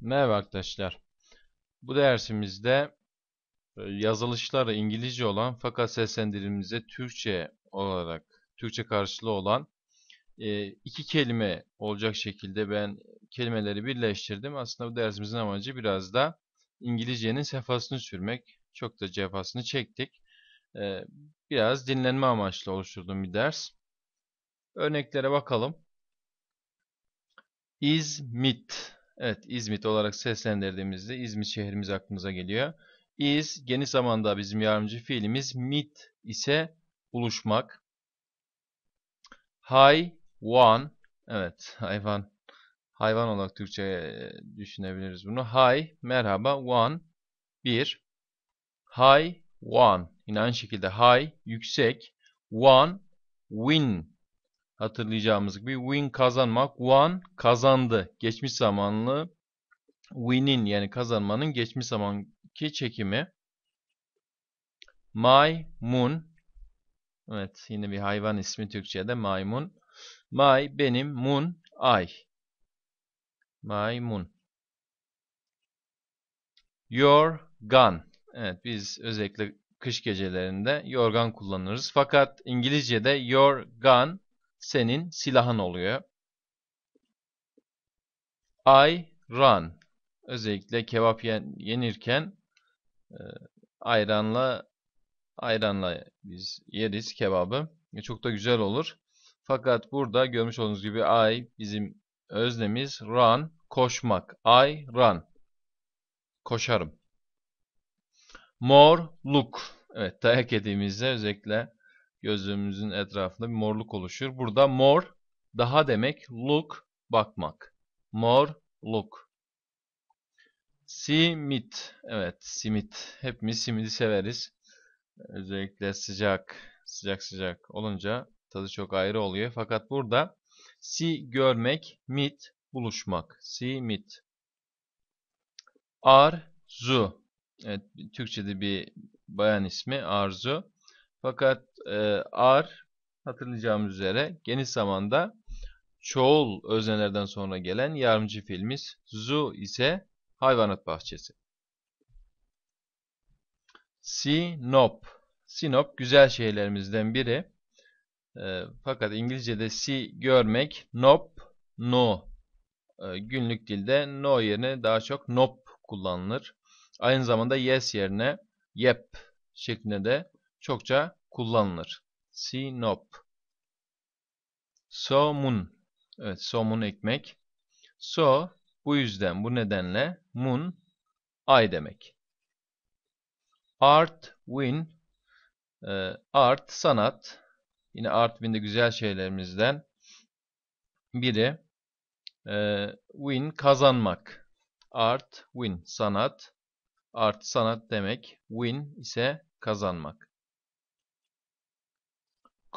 Merhaba arkadaşlar. Bu dersimizde e, yazılışları İngilizce olan fakat seslendirimimize Türkçe olarak Türkçe karşılığı olan e, iki kelime olacak şekilde ben kelimeleri birleştirdim. Aslında bu dersimizin amacı biraz da İngilizcenin sefasını sürmek. Çok da cefasını çektik. E, biraz dinlenme amaçlı oluşturduğum bir ders. Örneklere bakalım. Is mit Evet İzmit olarak seslendirdiğimizde İzmit şehrimiz aklımıza geliyor. Is geniş zamanda bizim yardımcı fiilimiz meet ise buluşmak. one. evet hayvan hayvan olarak Türkçe e, düşünebiliriz bunu. hi, merhaba one bir. Hi, one yine aynı şekilde hi, yüksek one win hatırlayacağımız gibi win kazanmak, won kazandı. Geçmiş zamanlı win'in yani kazanmanın geçmiş zamanki çekimi. my moon Evet yine bir hayvan ismi Türkçe'de maymun. my benim, moon ay. my moon your gun Evet biz özellikle kış gecelerinde yorgan kullanırız. Fakat İngilizce'de your gun senin silahın oluyor. I run. Özellikle kebap yenirken e, ayranla ayranla biz yeriz kebabı. E, çok da güzel olur. Fakat burada görmüş olduğunuz gibi I bizim öznemiz run koşmak. I run. Koşarım. More look. Evet dayak yediğimizde özellikle Gözlüğümüzün etrafında bir morluk oluşur. Burada more daha demek look bakmak. More look. Simit. Evet simit. Hepimiz simidi severiz. Özellikle sıcak sıcak sıcak olunca tadı çok ayrı oluyor. Fakat burada si görmek, mit buluşmak. Si mit. Arzu. Evet Türkçe'de bir bayan ismi Arzu. Fakat e, R hatırlayacağımız üzere geniş zamanda çoğul öznelerden sonra gelen yardımcı fiilimiz. Zu ise hayvanat bahçesi. Sinop. Sinop güzel şehirlerimizden biri. E, fakat İngilizce'de si görmek, nop, no. E, günlük dilde no yerine daha çok nop kullanılır. Aynı zamanda yes yerine yep şeklinde de çokça kullanılır. Sinop. Somun. Evet, somun ekmek. So bu yüzden bu nedenle mun ay demek. Art win ee, art sanat yine Artvin'de güzel şeylerimizden biri ee, win kazanmak. Art win sanat. Art sanat demek. Win ise kazanmak.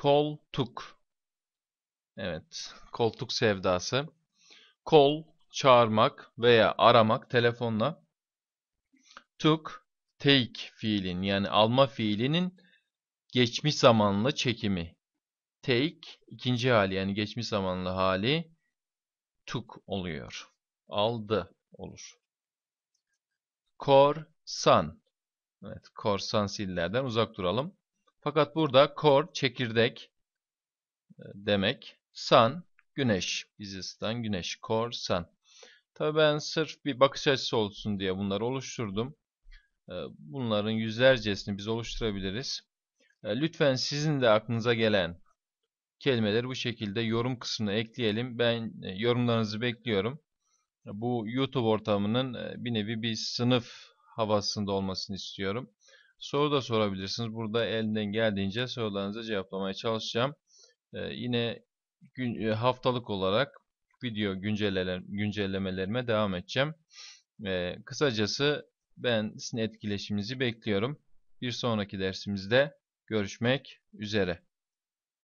Koltuk. Evet, koltuk sevdası. Kol, çağırmak veya aramak telefonla. Tuk, take fiilin yani alma fiilinin geçmiş zamanlı çekimi. Take, ikinci hali yani geçmiş zamanlı hali took oluyor. Aldı olur. Korsan. Evet, korsan sillerden uzak duralım. Fakat burada core çekirdek e, demek. Sun güneş. biz ısıtan güneş. core sun. Tabii ben sırf bir bakış açısı olsun diye bunları oluşturdum. E, bunların yüzlercesini biz oluşturabiliriz. E, lütfen sizin de aklınıza gelen kelimeleri bu şekilde yorum kısmına ekleyelim. Ben yorumlarınızı bekliyorum. Bu YouTube ortamının bir nevi bir sınıf havasında olmasını istiyorum. Soru da sorabilirsiniz. Burada elinden geldiğince sorularınızı cevaplamaya çalışacağım. Ee, yine gün, e, haftalık olarak video güncellemelerime devam edeceğim. Ee, kısacası ben sizin etkileşiminizi bekliyorum. Bir sonraki dersimizde görüşmek üzere.